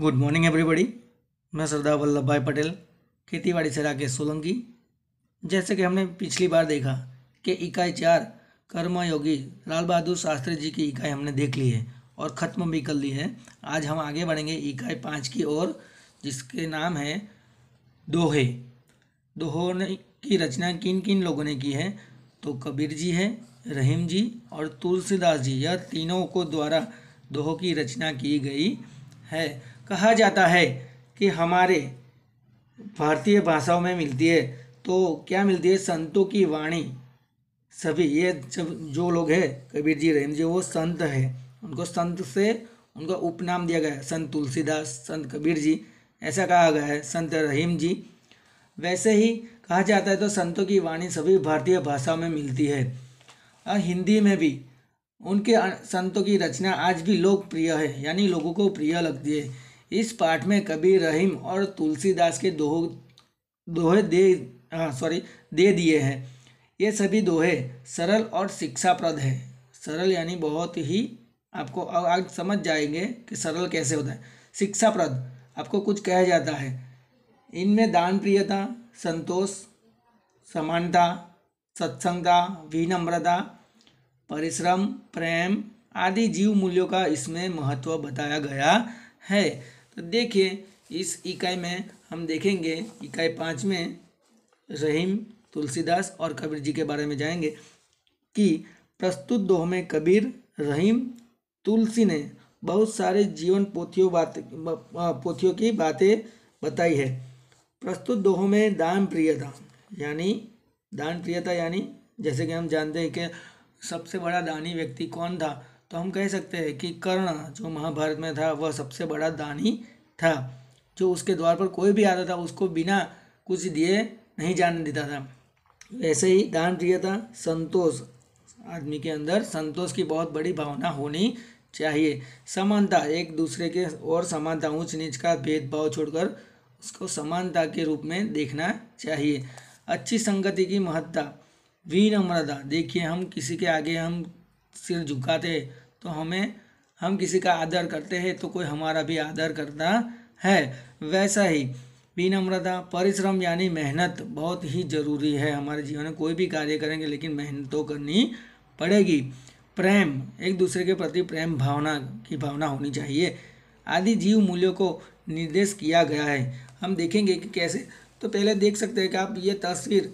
good morning everybody मैं सरदार वल्लभ भाई पटेल खेतीबाड़ी से राकेश सोलंकी जैसे कि हमने पिछली बार देखा कि इकाई चार कर्मयोगी लाल बहादुर शास्त्री जी की इकाई हमने देख ली है और ख़त्म भी कर ली है आज हम आगे बढ़ेंगे इकाई पाँच की ओर जिसके नाम है दोहे दोहों ने की रचना किन किन लोगों ने की है तो कबीर जी है रहीम जी और तुलसीदास जी यह तीनों को द्वारा दोहों की रचना की गई है कहा जाता है कि हमारे भारतीय भाषाओं में मिलती है तो क्या मिलती है संतों की वाणी सभी ये जब जो लोग हैं कबीर जी रहीम जी वो संत है उनको संत से उनका उपनाम दिया गया है संत तुलसीदास संत कबीर जी ऐसा कहा गया है संत रहीम जी वैसे ही कहा जाता है तो संतों की वाणी सभी भारतीय भाषाओं में मिलती है और हिंदी में भी उनके संतों की रचना आज भी लोकप्रिय है यानी लोगों को प्रिय लगती है इस पाठ में कबीर रहीम और तुलसीदास के दोह दोहे दे सॉरी दे दिए हैं ये सभी दोहे सरल और शिक्षाप्रद है सरल यानी बहुत ही आपको आज समझ जाएंगे कि सरल कैसे होता है शिक्षाप्रद आपको कुछ कह जाता है इनमें दान प्रियता संतोष समानता सत्संगता विनम्रता परिश्रम प्रेम आदि जीव मूल्यों का इसमें महत्व बताया गया है तो देखिए इस इकाई में हम देखेंगे इकाई पाँच में रहीम तुलसीदास और कबीर जी के बारे में जाएंगे कि प्रस्तुत दोह में कबीर रहीम तुलसी ने बहुत सारे जीवन पोथियों बात पोथियों की बातें बताई है प्रस्तुत दोहों में दान प्रियता यानी दान प्रियता यानी जैसे कि हम जानते हैं कि सबसे बड़ा दानी व्यक्ति कौन था तो हम कह सकते हैं कि कर्ण जो महाभारत में था वह सबसे बड़ा दानी था जो उसके द्वार पर कोई भी आता था उसको बिना कुछ दिए नहीं जाने देता था वैसे ही दान दिया था संतोष आदमी के अंदर संतोष की बहुत बड़ी भावना होनी चाहिए समानता एक दूसरे के और समानता ऊंच नीच का भेदभाव छोड़कर उसको समानता के रूप में देखना चाहिए अच्छी संगति की महत्ता विनम्रता देखिए हम किसी के आगे हम सिर झुकाते तो हमें हम किसी का आदर करते हैं तो कोई हमारा भी आदर करता है वैसा ही विनम्रता परिश्रम यानी मेहनत बहुत ही ज़रूरी है हमारे जीवन में कोई भी कार्य करेंगे लेकिन मेहनत तो करनी पड़ेगी प्रेम एक दूसरे के प्रति प्रेम भावना की भावना होनी चाहिए आदि जीव मूल्यों को निर्देश किया गया है हम देखेंगे कि कैसे तो पहले देख सकते हैं कि आप ये तस्वीर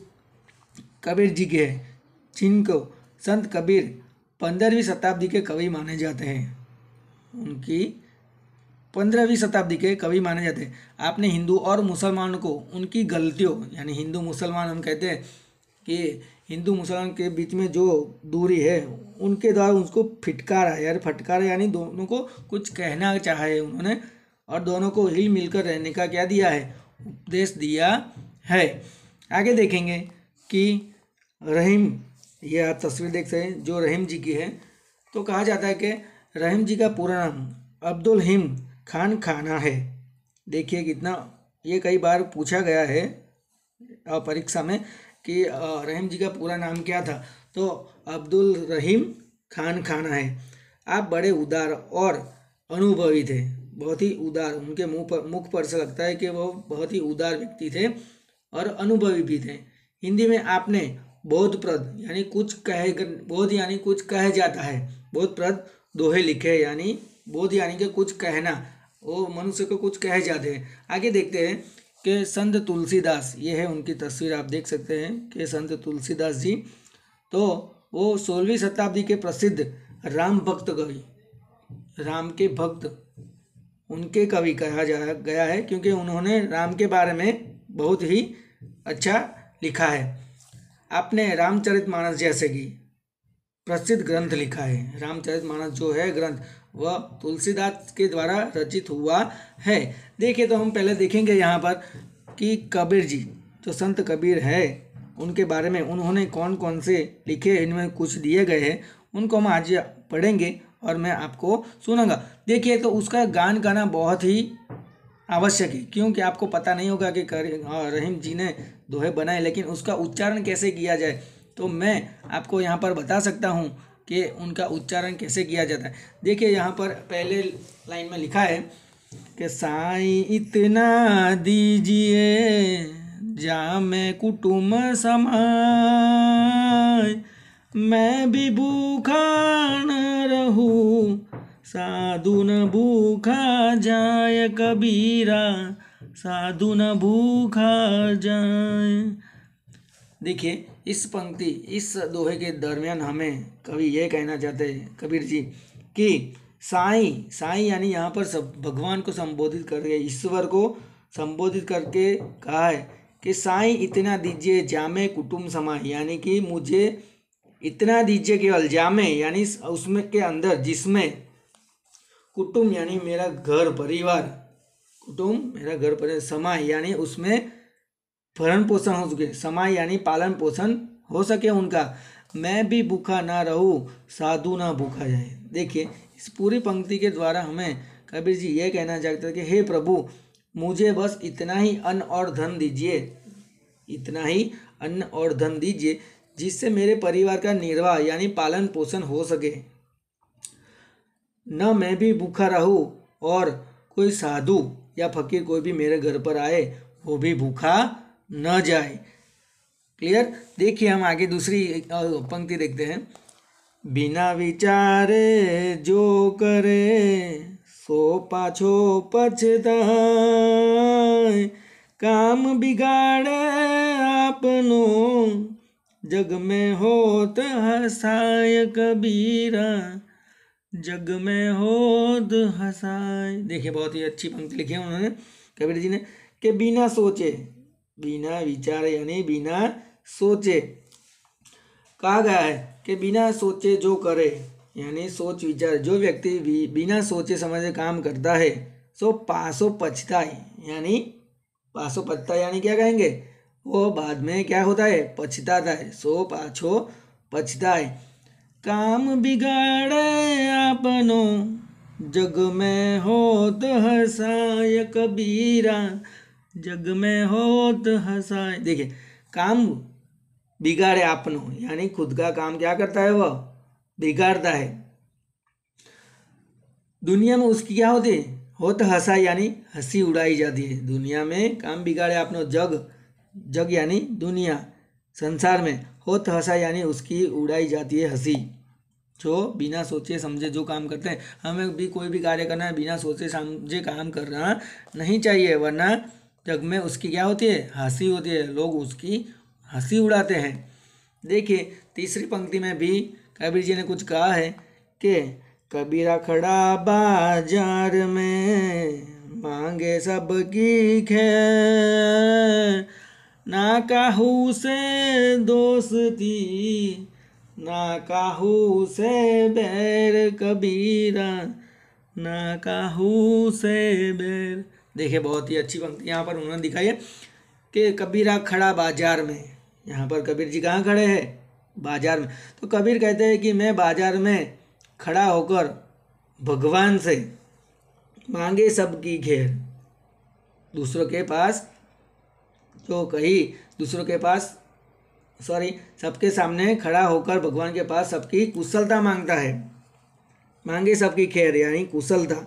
कबीर जी की है जिनको संत कबीर पंद्रहवीं शताब्दी के कवि माने जाते हैं उनकी पंद्रहवीं शताब्दी के कवि माने जाते हैं आपने हिंदू और मुसलमानों को उनकी गलतियों यानी हिंदू मुसलमान हम कहते हैं कि हिंदू मुसलमान के बीच में जो दूरी है उनके द्वारा उसको फिटकारा यार फटकारा यानी दोनों को कुछ कहना चाहे उन्होंने और दोनों को हिल मिलकर रहने का क्या दिया है उपदेश दिया है आगे देखेंगे कि रहीम ये आप तस्वीर देख सकते हैं जो रहीम जी की है तो कहा जाता है कि रहीम जी का पूरा नाम अब्दुल हिम खान खाना है देखिए कितना ये कई बार पूछा गया है परीक्षा में कि रहीम जी का पूरा नाम क्या था तो अब्दुल रहीम खान खाना है आप बड़े उदार और अनुभवी थे बहुत ही उदार उनके मुंह पर मुख पर से लगता है कि वो बहुत ही उदार व्यक्ति थे और अनुभवी भी थे हिंदी में आपने बोधप्रद यानी कुछ कहे बोध यानी कुछ कह जाता है बोधप्रद दोहे लिखे यानी बोध यानी कि कुछ कहना वो मनुष्य को कुछ कह जाते हैं आगे देखते हैं कि संत तुलसीदास ये है उनकी तस्वीर आप देख सकते हैं कि संत तुलसीदास जी तो वो सोलहवीं शताब्दी के प्रसिद्ध राम भक्त कवि राम के भक्त उनके कवि कहा जा गया है क्योंकि उन्होंने राम के बारे में बहुत ही अच्छा लिखा है आपने रामचरितमानस जैसे कि प्रसिद्ध ग्रंथ लिखा है रामचरितमानस जो है ग्रंथ वह तुलसीदास के द्वारा रचित हुआ है देखिए तो हम पहले देखेंगे यहाँ पर कि कबीर जी जो संत कबीर है उनके बारे में उन्होंने कौन कौन से लिखे इनमें कुछ दिए गए हैं उनको हम आज पढ़ेंगे और मैं आपको सुनूंगा देखिए तो उसका गान गाना बहुत ही आवश्यक है क्योंकि आपको पता नहीं होगा कि हाँ, रहीम जी ने दोहे बनाए लेकिन उसका उच्चारण कैसे किया जाए तो मैं आपको यहाँ पर बता सकता हूँ कि उनका उच्चारण कैसे किया जाता है देखिए यहाँ पर पहले लाइन में लिखा है कि साई इतना दीजिए जा मैं कुटुम समाय मैं भी भूखा न रहूँ साधु न भूखा जाय कबीरा साधु न भूखा जाय देखिए इस पंक्ति इस दोहे के दरमियान हमें कवि यह कहना चाहते हैं कबीर जी कि साई साई यानी यहाँ पर सब भगवान को संबोधित करके ईश्वर को संबोधित करके कहा है कि साई इतना दीजिए जामे कुटुम समा यानी कि मुझे इतना दीजिए केवल जामे यानी उसमें के अंदर जिसमें कुटुम्ब यानी मेरा घर परिवार कुटुम्ब मेरा घर परिवार समाय यानी उसमें भरण पोषण हो सके समाय यानी पालन पोषण हो सके उनका मैं भी भूखा ना रहूँ साधु ना भूखा जाए देखिए इस पूरी पंक्ति के द्वारा हमें कबीर जी ये कहना चाहते थे कि हे प्रभु मुझे बस इतना ही अन्न और धन दीजिए इतना ही अन्न और धन दीजिए जिससे मेरे परिवार का निर्वाह यानी पालन पोषण हो सके न मैं भी भूखा रहूँ और कोई साधु या फकीर कोई भी मेरे घर पर आए वो भी भूखा न जाए क्लियर देखिए हम आगे दूसरी पंक्ति देखते हैं बिना विचारे जो करे सो पाछो पछताए काम बिगाड़े આપનું जग में होत हसाय कबीरा जग में होद हसाए देखिए बहुत ही अच्छी पंक्ति लिखी है उन्होंने कबीर जी ने कि बिना सोचे बिना विचार यानी बिना सोचे कहा गया है कि बिना सोचे जो करे यानी सोच विचार जो व्यक्ति भी बिना सोचे समझे काम करता है सो पासो पछताए यानी पासो पछता यानी क्या कहेंगे वो बाद में क्या होता है पछताता है सो पाछो पछताए काम बिगाड़े आपनो जग में होत हसाय कबीरा जग में होत हसाय देखिए काम बिगाड़े आपनो यानी खुद का काम क्या करता है वह बिगाड़ता है दुनिया में उसकी क्या होती है तो हसा यानी हंसी उड़ाई जाती है दुनिया में काम बिगाड़े आपनो जग जग यानी दुनिया संसार में होत हंसा यानी उसकी उड़ाई जाती है हंसी जो बिना सोचे समझे जो काम करते हैं हमें भी कोई भी कार्य करना है बिना सोचे समझे काम करना नहीं चाहिए वरना जग में उसकी क्या होती है हंसी होती है लोग उसकी हंसी उड़ाते हैं देखिए तीसरी पंक्ति में भी कबीर जी ने कुछ कहा है कि कबीरा खड़ा बाजार में मांगे सबकी खैर ना काहू से दोस्ती ना काहू से बैर कबीरा ना काहू से बैर देखिए बहुत ही अच्छी पंक्ति यहाँ पर उन्होंने दिखाई है कि कबीरा खड़ा बाजार में यहाँ पर कबीर जी कहाँ खड़े हैं बाजार में तो कबीर कहते हैं कि मैं बाजार में खड़ा होकर भगवान से मांगे सबकी घेर दूसरों के पास जो कही दूसरों के पास सॉरी सबके सामने खड़ा होकर भगवान के पास सबकी कुशलता मांगता है मांगे सबकी खैर यानी कुशलता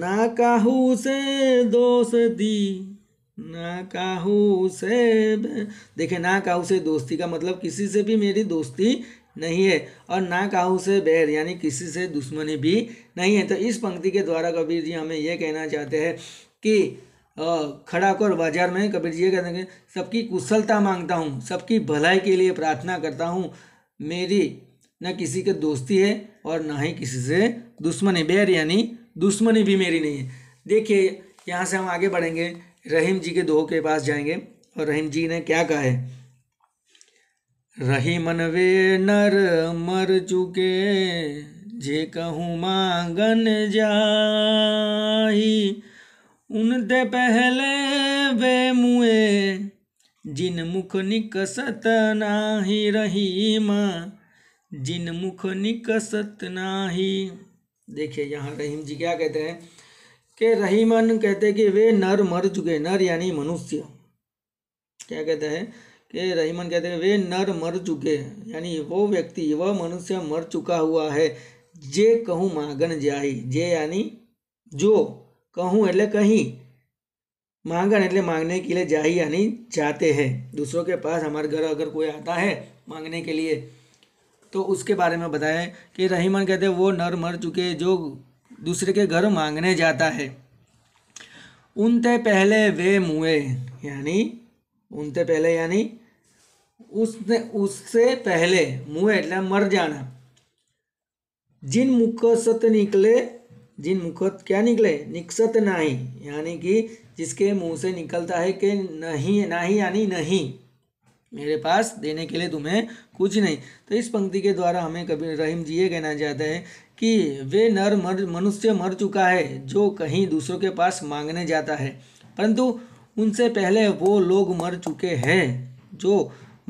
ना काहू से दी ना काहू से देखे ना काहू से दोस्ती का मतलब किसी से भी मेरी दोस्ती नहीं है और ना काहू से बैर यानी किसी से दुश्मनी भी नहीं है तो इस पंक्ति के द्वारा कबीर जी हमें यह कहना चाहते हैं कि खड़ा होकर बाजार में कबीर जी ये कहते हैं सबकी कुशलता मांगता हूँ सबकी भलाई के लिए प्रार्थना करता हूँ मेरी न किसी के दोस्ती है और ना ही किसी से दुश्मनी बैर यानी दुश्मनी भी मेरी नहीं है देखिए यहाँ से हम आगे बढ़ेंगे रहीम जी के दोह के पास जाएंगे और रहीम जी ने क्या कहा है रही मन वे नर मर चुके जे कहूँ मांगन जाही उनते पहले वे मुए जिन मुख निकसत नाही रहीम जिन मुख निकसत नाही देखिए यहाँ रहीम जी क्या कहते हैं कि रहीमन कहते हैं कि वे नर मर चुके नर यानी मनुष्य क्या कहते हैं कि रहीमन कहते हैं वे नर मर चुके यानी वो व्यक्ति वह मनुष्य मर चुका हुआ है जे कहूँ मागन जाई जे यानी जो कहूँ एट कहीं मांगन एट मांगने के लिए जाही यानी जाते हैं दूसरों के पास हमारे घर अगर कोई आता है मांगने के लिए तो उसके बारे में बताया कि रहीमन कहते हैं वो नर मर चुके जो दूसरे के घर मांगने जाता है उनते पहले वे मुए यानी उनते पहले यानी उसने उससे पहले मुए एट मर जाना जिन मुख निकले जिन मुखत क्या निकले निकसत नाही यानी कि जिसके मुंह से निकलता है कि नहीं नाही यानी नहीं मेरे पास देने के लिए तुम्हें कुछ नहीं तो इस पंक्ति के द्वारा हमें कभी रहीम जी ये कहना चाहते हैं कि वे नर मर मनुष्य मर चुका है जो कहीं दूसरों के पास मांगने जाता है परंतु उनसे पहले वो लोग मर चुके हैं जो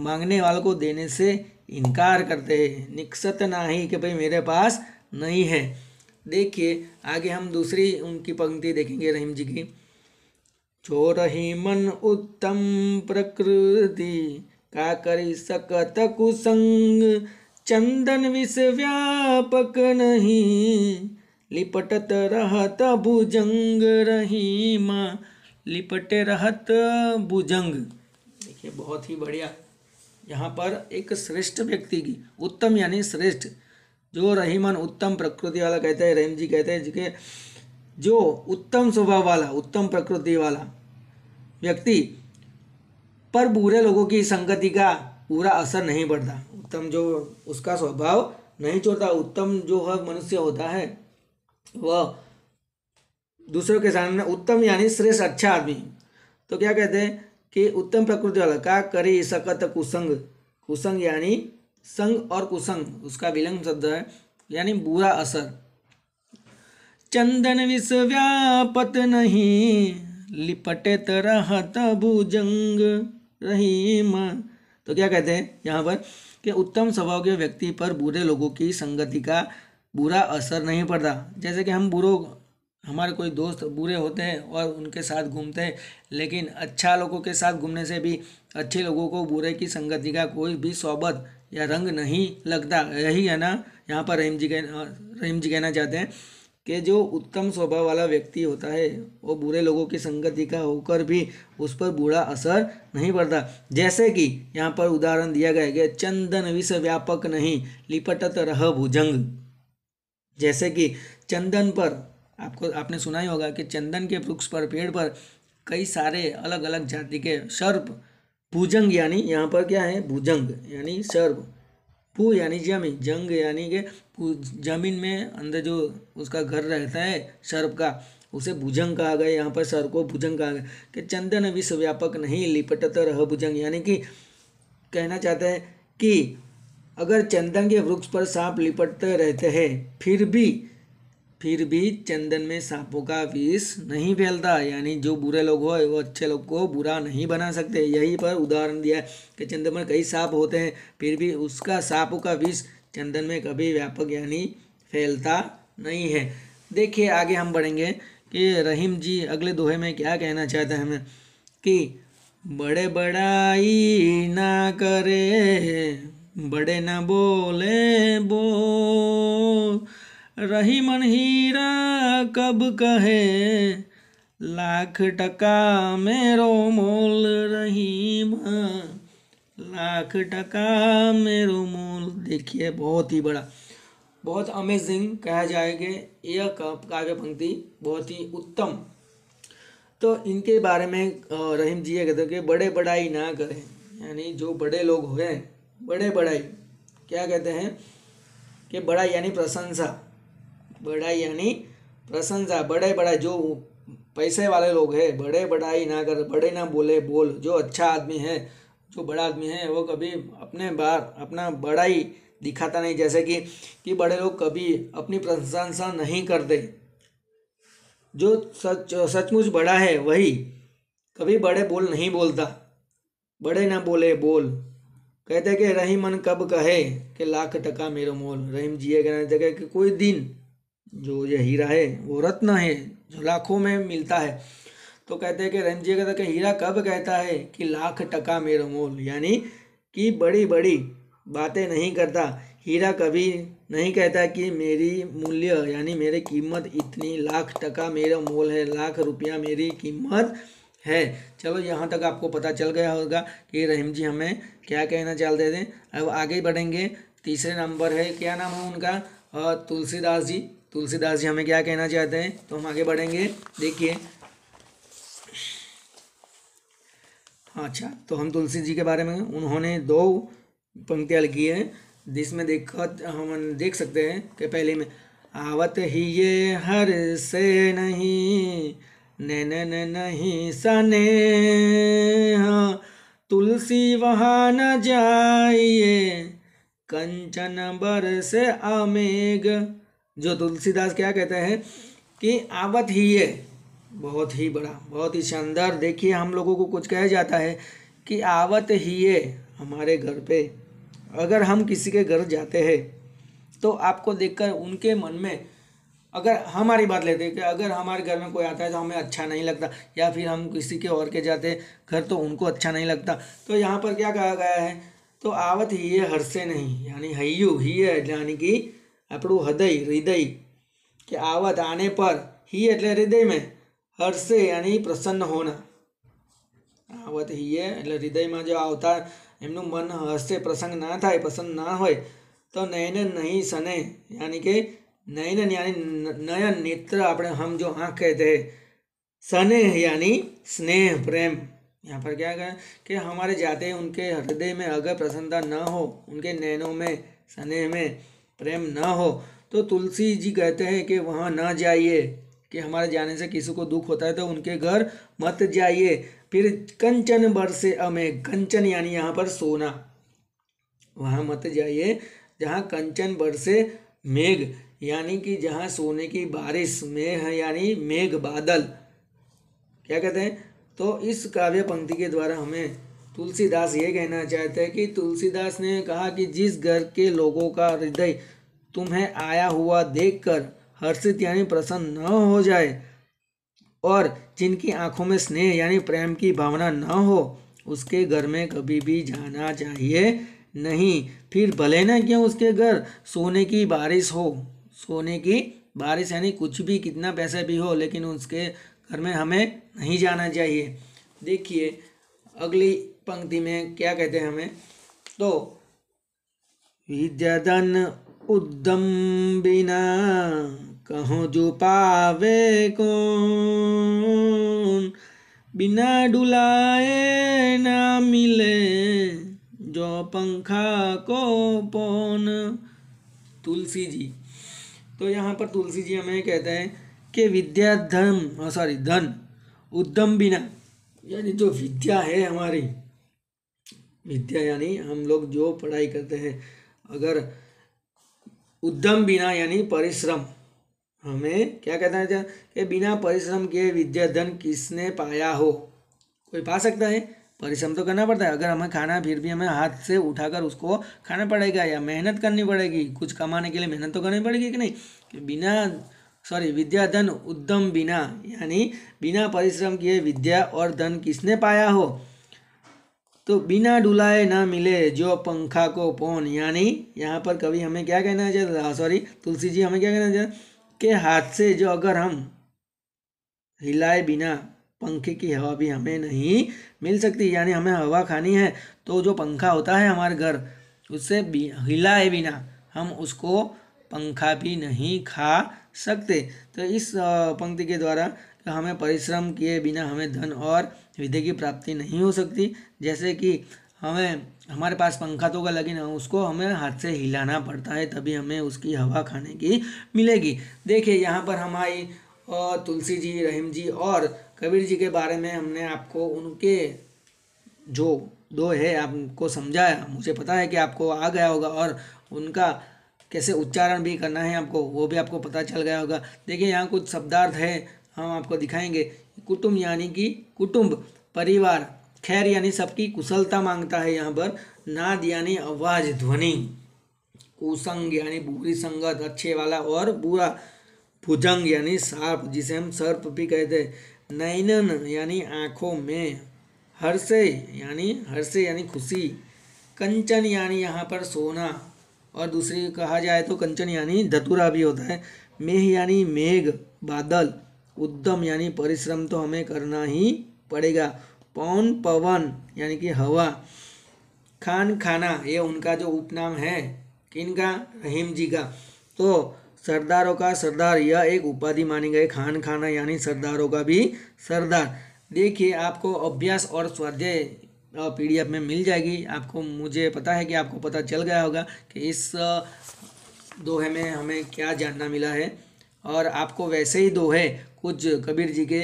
मांगने वालों को देने से इनकार करते हैं निकसत ना ही कि भाई मेरे पास नहीं है देखिए आगे हम दूसरी उनकी पंक्ति देखेंगे रहीम जी की जो रही मन उत्तम प्रकृति का करी सकत कुसंग चंदन विष व्यापक नहीं लिपटत रहत भुजंग रहीमा लिपटे रहत भुजंग देखिए बहुत ही बढ़िया यहाँ पर एक श्रेष्ठ व्यक्ति की उत्तम यानी श्रेष्ठ जो रहीमन उत्तम प्रकृति वाला कहते हैं रहीम जी कहते हैं जिसके जो उत्तम स्वभाव वाला उत्तम प्रकृति वाला व्यक्ति पर बुरे लोगों की संगति का पूरा असर नहीं पड़ता उत्तम जो उसका स्वभाव नहीं छोड़ता उत्तम जो है मनुष्य होता है वह दूसरों के सामने उत्तम यानी श्रेष्ठ अच्छा आदमी तो क्या कहते हैं कि उत्तम प्रकृति वाला का करी सकत कुसंग कुसंग यानी संग और कुसंग उसका विलंग शब्द है यानी बुरा असर चंदन विश्व व्यापत नहीं लिपटत रहत भुजंग रहीम तो क्या कहते हैं यहाँ पर कि उत्तम स्वभाव के व्यक्ति पर बुरे लोगों की संगति का बुरा असर नहीं पड़ता जैसे कि हम बुरो हमारे कोई दोस्त बुरे होते हैं और उनके साथ घूमते हैं लेकिन अच्छा लोगों के साथ घूमने से भी अच्छे लोगों को बुरे की संगति का कोई भी सोबत या रंग नहीं लगता यही है ना यहाँ पर रहीम जी कहना रहीम जी कहना चाहते हैं कि जो उत्तम स्वभाव वाला व्यक्ति होता है वो बुरे लोगों की संगति का होकर भी उस पर बुरा असर नहीं पड़ता जैसे कि यहाँ पर उदाहरण दिया गया कि चंदन विष व्यापक नहीं लिपटत रह भुजंग जैसे कि चंदन पर आपको आपने सुना ही होगा कि चंदन के वृक्ष पर पेड़ पर कई सारे अलग अलग जाति के सर्प भुजंग यानी यहाँ पर क्या है भुजंग यानी सर्प पू यानी जमी जंग यानी के जमीन में अंदर जो उसका घर रहता है सर्प का उसे भुजंग कहा गया यहाँ पर सर को भुजंग कहा गया कि चंदन विश्वव्यापक नहीं लिपटत रह भुजंग यानी कि कहना चाहते हैं कि अगर चंदन के वृक्ष पर सांप लिपटते रहते हैं फिर भी फिर भी चंदन में सांपों का विष नहीं फैलता यानी जो बुरे लोग हो वो अच्छे लोग को बुरा नहीं बना सकते यही पर उदाहरण दिया है कि चंदन में कई सांप होते हैं फिर भी उसका सांपों का विष चंदन में कभी व्यापक यानी फैलता नहीं है देखिए आगे हम बढ़ेंगे कि रहीम जी अगले दोहे में क्या कहना चाहते हैं हमें कि बड़े बड़ाई ना करे बड़े ना बोले बोल रही मन हीरा कब कहे लाख टका मेरो मोल रही लाख टका मेरो मोल देखिए बहुत ही बड़ा बहुत अमेजिंग कहा जाएगा यह काव्य पंक्ति बहुत ही उत्तम तो इनके बारे में रहीम जी ये कहते कि बड़े बड़ाई ना करें यानी जो बड़े लोग हुए बड़े बड़ाई क्या कहते हैं कि बड़ा यानी प्रशंसा बड़ाई यानी प्रशंसा बड़े बड़ा जो पैसे वाले लोग हैं बड़े बड़ाई ना कर बड़े ना बोले बोल जो अच्छा आदमी है जो बड़ा आदमी है वो कभी अपने बार अपना बड़ाई दिखाता नहीं जैसे कि कि बड़े लोग कभी अपनी प्रशंसा नहीं करते जो सच सचमुच बड़ा है वही कभी बड़े बोल नहीं बोलता बड़े ना बोले बोल कहते कि रहीमन मन कब कहे कि लाख टका मेरा मोल रहीम जिए कहना जगह कि कोई दिन जो ये हीरा है वो रत्न है जो लाखों में मिलता है तो कहते हैं कि रंजी कहता कि हीरा कब कहता है कि लाख टका मेरा मोल यानी कि बड़ी बड़ी बातें नहीं करता हीरा कभी नहीं कहता कि मेरी मूल्य यानी मेरी कीमत इतनी लाख टका मेरा मोल है लाख रुपया मेरी कीमत है चलो यहाँ तक आपको पता चल गया होगा कि रहीम जी हमें क्या कहना चाहते थे अब आगे बढ़ेंगे तीसरे नंबर है क्या नाम है उनका तुलसीदास जी तुलसीदास जी हमें क्या कहना चाहते हैं तो हम आगे बढ़ेंगे देखिए अच्छा तो हम तुलसी जी के बारे में उन्होंने दो पंक्तियाँ लिखी है जिसमें देख हम देख सकते हैं कि पहले में आवत ही ये हर से नहीं नैन नहीं सने हाँ तुलसी वहाँ न जाइए कंचन बर से आमेघ जो तुलसीदास क्या कहते हैं कि आवत ही ये बहुत ही बड़ा बहुत ही शानदार देखिए हम लोगों को कुछ कहा जाता है कि आवत ही ये हमारे घर पे अगर हम किसी के घर जाते हैं तो आपको देखकर उनके मन में अगर हमारी बात लेते हैं कि अगर हमारे घर में कोई आता है तो हमें अच्छा नहीं लगता या फिर हम किसी के और के जाते घर तो उनको अच्छा नहीं लगता तो यहाँ पर क्या कहा गया है तो आवत ही ये हर से नहीं यानी हैयू ही है यानी कि आपू हृदय हृदय के आवत आने पर ही एट हृदय में हर्षे यानी प्रसन्न होना आवत ही एट हृदय में जो आता एमन मन हर्षे प्रसन्न ना थे प्रसन्न ना हो तो नयन नहीं सने यानी के नयन यानी नयन नेत्र अपने हम जो आँख कहते सने यानी स्नेह प्रेम यहाँ पर क्या कहें कि हमारे जाते उनके हृदय में अगर प्रसन्नता न हो उनके नैनों में स्नेह में प्रेम ना हो तो तुलसी जी कहते हैं कि वहाँ ना जाइए कि हमारे जाने से किसी को दुख होता है तो उनके घर मत जाइए फिर कंचन बरसे अमे कंचन यानी यहाँ पर सोना वहाँ मत जाइए जहाँ कंचन बरसे मेघ यानी कि जहाँ सोने की बारिश मेघ यानी मेघ बादल क्या कहते हैं तो इस काव्य पंक्ति के द्वारा हमें तुलसीदास ये कहना चाहते हैं कि तुलसीदास ने कहा कि जिस घर के लोगों का हृदय तुम्हें आया हुआ देखकर हर्षित यानी प्रसन्न न हो जाए और जिनकी आंखों में स्नेह यानी प्रेम की भावना न हो उसके घर में कभी भी जाना चाहिए नहीं फिर भले ना क्यों उसके घर सोने की बारिश हो सोने की बारिश यानी कुछ भी कितना पैसा भी हो लेकिन उसके घर में हमें नहीं जाना चाहिए देखिए अगली पंक्ति में क्या कहते हैं हमें तो विद्याधन उद्दम बिना कहो जो पावे को बिना डुलाए ना मिले जो पंखा को पौन तुलसी जी तो यहाँ पर तुलसी जी हमें कहते हैं कि विद्या धन सॉरी हाँ, धन उद्दम बिना यानी जो विद्या है हमारी विद्या यानी हम लोग जो पढ़ाई करते हैं अगर उद्यम बिना यानी परिश्रम हमें क्या कहना चाहिए कि बिना परिश्रम के विद्या धन किसने पाया हो कोई पा सकता है परिश्रम तो करना पड़ता है अगर हमें खाना फिर भी हमें हाथ से उठाकर उसको खाना पड़ेगा या मेहनत करनी पड़ेगी कुछ कमाने के लिए मेहनत तो करनी पड़ेगी कि नहीं कि बिना सॉरी विद्या धन उद्यम बिना यानी बिना परिश्रम किए विद्या और धन किसने पाया हो तो बिना डुलाए ना मिले जो पंखा को पौन यानी यहाँ पर कभी हमें क्या कहना चाहिए सॉरी तुलसी जी हमें क्या कहना चाहिए के हाथ से जो अगर हम हिलाए बिना पंखे की हवा भी हमें नहीं मिल सकती यानी हमें हवा खानी है तो जो पंखा होता है हमारे घर उससे हिलाए बिना हम उसको पंखा भी नहीं खा सकते तो इस पंक्ति के द्वारा हमें परिश्रम किए बिना हमें धन और विद्या की प्राप्ति नहीं हो सकती जैसे कि हमें हमारे पास पंखा तो होगा लेकिन उसको हमें हाथ से हिलाना पड़ता है तभी हमें उसकी हवा खाने की मिलेगी देखिए यहाँ पर हमारी तुलसी जी रहीम जी और कबीर जी के बारे में हमने आपको उनके जो दो है आपको समझाया मुझे पता है कि आपको आ गया होगा और उनका कैसे उच्चारण भी करना है आपको वो भी आपको पता चल गया होगा देखिए यहाँ कुछ शब्दार्थ है हम आपको दिखाएंगे कुटुंब यानी कि कुटुंब परिवार खैर यानी सबकी कुशलता मांगता है यहाँ पर नाद यानी आवाज ध्वनि कुसंग यानी बुरी संगत अच्छे वाला और बुरा भुजंग यानी साफ जिसे हम सर्प भी कहते हैं नैनन यानी आँखों में हर्ष यानी हर्ष यानी खुशी कंचन यानी यहाँ पर सोना और दूसरी कहा जाए तो कंचन यानी धतुरा भी होता है मेह यानी मेघ बादल उद्यम यानी परिश्रम तो हमें करना ही पड़ेगा पौन पवन यानी कि हवा खान खाना ये उनका जो उपनाम है किन का रहीम जी का तो सरदारों का सरदार यह एक उपाधि मानी गई खान खाना यानी सरदारों का भी सरदार देखिए आपको अभ्यास और स्वाध्याय पीडीएफ में मिल जाएगी आपको मुझे पता है कि आपको पता चल गया होगा कि इस दोहे में हमें क्या जानना मिला है और आपको वैसे ही दोहे कुछ कबीर जी के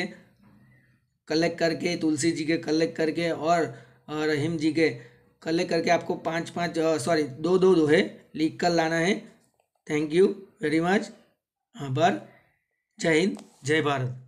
कलेक्ट करके तुलसी जी के कलेक्ट करके और रहीम जी के कलेक्ट करके आपको पाँच पाँच सॉरी दो दो दोहे लिख कर लाना है थैंक यू वेरी मच आभार जय हिंद जय भारत